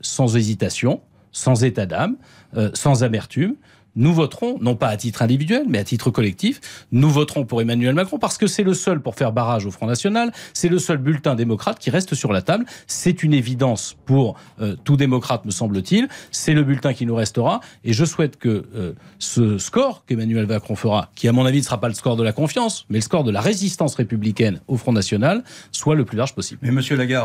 sans hésitation, sans état d'âme, euh, sans amertume, nous voterons, non pas à titre individuel, mais à titre collectif, nous voterons pour Emmanuel Macron parce que c'est le seul pour faire barrage au Front National, c'est le seul bulletin démocrate qui reste sur la table. C'est une évidence pour euh, tout démocrate, me semble-t-il. C'est le bulletin qui nous restera. Et je souhaite que euh, ce score qu'Emmanuel Macron fera, qui à mon avis ne sera pas le score de la confiance, mais le score de la résistance républicaine au Front National, soit le plus large possible. Mais monsieur Lagarde,